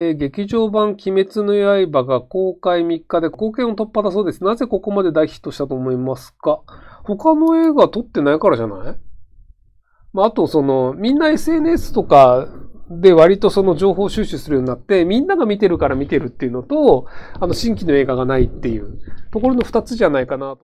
えー、劇場版鬼滅の刃が公開3日で貢献を突破だそうです。なぜここまで大ヒットしたと思いますか他の映画撮ってないからじゃないまあ、あとその、みんな SNS とかで割とその情報収集するようになって、みんなが見てるから見てるっていうのと、あの新規の映画がないっていうところの2つじゃないかなと。